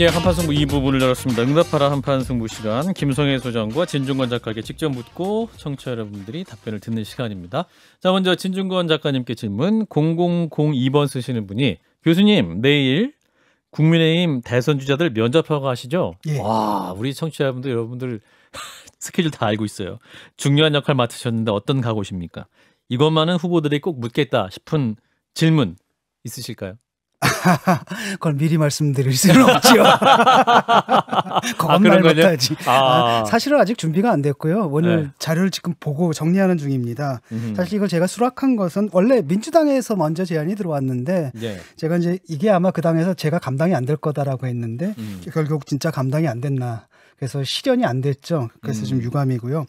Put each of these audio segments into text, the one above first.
예, 한판승부 이 부분을 열었습니다. 응답하라 한판승부 시간 김성혜 소장과 진중권 작가에게 직접 묻고 청취자 여러분들이 답변을 듣는 시간입니다. 자, 먼저 진중권 작가님께 질문 0002번 쓰시는 분이 교수님 내일 국민의힘 대선 주자들 면접하고 하시죠? 예. 와, 우리 청취자분들 여러 여러분들 스케줄 다 알고 있어요. 중요한 역할 맡으셨는데 어떤 각오십니까? 이것만은 후보들이 꼭 묻겠다 싶은 질문 있으실까요? 그걸 미리 말씀드릴 수는 없죠. 그것만 아, 못하지. 아. 아, 사실은 아직 준비가 안 됐고요. 오늘 네. 자료를 지금 보고 정리하는 중입니다. 음흠. 사실 이걸 제가 수락한 것은 원래 민주당에서 먼저 제안이 들어왔는데 네. 제가 이제 이게 아마 그 당에서 제가 감당이 안 될 거다라고 했는데 음. 결국 진짜 감당이 안 됐나 그래서 실현이 안 됐죠. 그래서 음. 좀 유감이고요.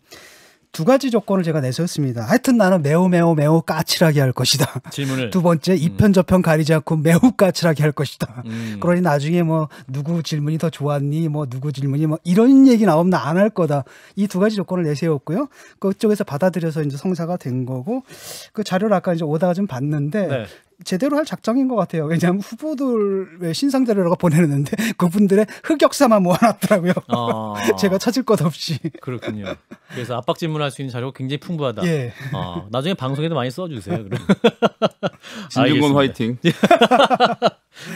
두 가지 조건을 제가 내세웠습니다. 하여튼 나는 매우 매우 매우 까칠하게 할 것이다. 질문을 두 번째 음. 이편 음. 저편 가리지 않고 매우 까칠하게 할 것이다. 음. 그러니 나중에 뭐 누구 질문이 더 좋았니 뭐 누구 질문이 뭐 이런 얘기 나오면 안 할 거다. 이 두 가지 조건을 내세웠고요. 그쪽에서 받아들여서 이제 성사가 된 거고 그 자료를 아까 이제 오다가 좀 봤는데 네. 제대로 할 작정인 것 같아요. 왜냐하면 후보들 신상 자료가 보내는데 그분들의 흑역사만 모아놨더라고요. 어... 제가 찾을 것 없이. 그렇군요. 그래서 압박 질문할 수 있는 자료가 굉장히 풍부하다. 예. 어, 나중에 방송에도 많이 써주세요. 신중권 화이팅.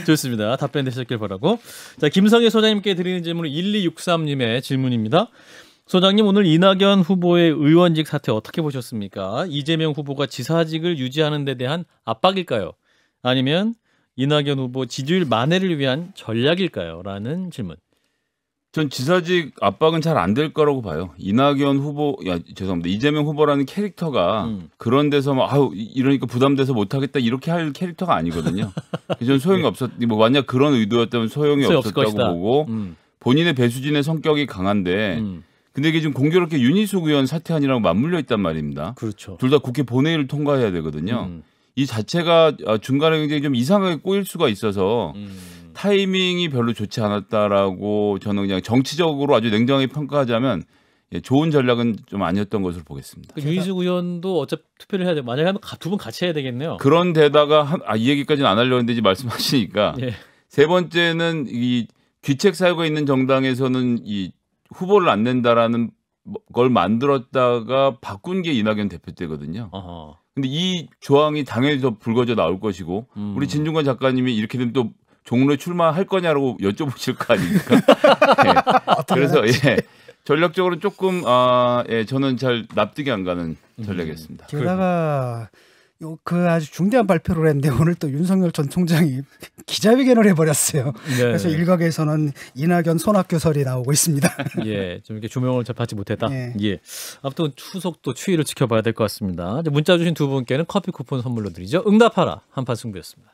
좋습니다. 답변 되셨길 바라고. 자 김성희 소장님께 드리는 질문은 1263님의 질문입니다. 소장님 오늘 이낙연 후보의 의원직 사태 어떻게 보셨습니까? 이재명 후보가 지사직을 유지하는 데 대한 압박일까요? 아니면 이낙연 후보 지지율 만회를 위한 전략일까요? 라는 질문. 전 지사직 압박은 잘 안 될 거라고 봐요. 이낙연 후보, 야, 죄송합니다. 이재명 후보라는 캐릭터가 음. 그런 데서 막, 아우, 이러니까 부담돼서 못하겠다 이렇게 할 캐릭터가 아니거든요. 저는 소용이 네. 없었, 뭐, 만약 그런 의도였다면 소용이 없었다고 것이다. 보고, 음. 본인의 배수진의 성격이 강한데, 음. 근데 이게 지금 공교롭게 윤희숙 의원 사퇴안이랑 맞물려 있단 말입니다. 그렇죠. 둘 다 국회 본회의를 통과해야 되거든요. 음. 이 자체가 아, 중간에 굉장히 좀 이상하게 꼬일 수가 있어서 음. 타이밍이 별로 좋지 않았다라고 저는 그냥 정치적으로 아주 냉정하게 평가하자면 예, 좋은 전략은 좀 아니었던 것으로 보겠습니다. 그 그러니까 유희숙 의원도 어차피 투표를 해야 돼. 만약에 하면 두 분 같이 해야 되겠네요. 그런데다가 아, 이 얘기까지는 안 하려고 했는데 말씀하시니까 예. 세 번째는 이 귀책 사유가 있는 정당에서는 이 후보를 안 낸다라는 걸 만들었다가 바꾼 게 이낙연 대표 때거든요. 어허. 근데 이 조항이 당연히 더 불거져 나올 것이고 음. 우리 진중권 작가님이 이렇게 되면 또 종로에 출마할 거냐라고 여쭤보실 거 아닙니까? 네. 아, 그래서 예. 전략적으로 조금 아, 예, 저는 잘 납득이 안 가는 전략이었습니다. 음. 게다가 음. 그 아주 중대한 발표를 했는데 오늘 또 윤석열 전 총장이 기자회견을 해버렸어요. 네. 그래서 일각에서는 이낙연 손학규설이 나오고 있습니다. 예, 좀 이렇게 조명을 접하지 못했다. 네. 예, 앞무튼 예. 추석 또 추위를 지켜봐야 될 것 같습니다. 문자 주신 두 분께는 커피 쿠폰 선물로 드리죠. 응답하라 한판 승부였습니다.